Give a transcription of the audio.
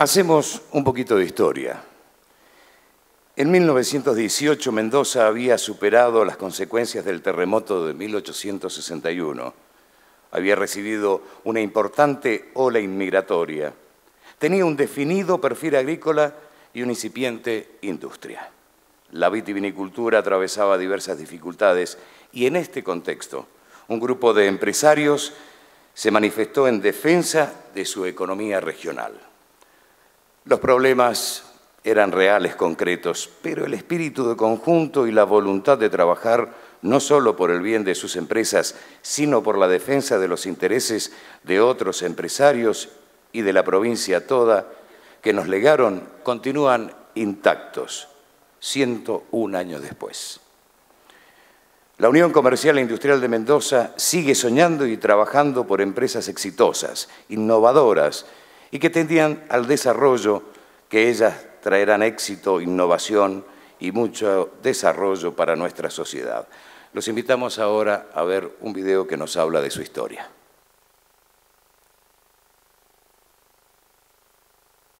Hacemos un poquito de historia. En 1918 Mendoza había superado las consecuencias del terremoto de 1861. Había recibido una importante ola inmigratoria. Tenía un definido perfil agrícola y una incipiente industria. La vitivinicultura atravesaba diversas dificultades y en este contexto un grupo de empresarios se manifestó en defensa de su economía regional. Los problemas eran reales, concretos, pero el espíritu de conjunto y la voluntad de trabajar no solo por el bien de sus empresas, sino por la defensa de los intereses de otros empresarios y de la provincia toda, que nos legaron, continúan intactos 101 años después. La Unión Comercial e Industrial de Mendoza sigue soñando y trabajando por empresas exitosas, innovadoras, y que tendían al desarrollo, que ellas traerán éxito, innovación y mucho desarrollo para nuestra sociedad. Los invitamos ahora a ver un video que nos habla de su historia.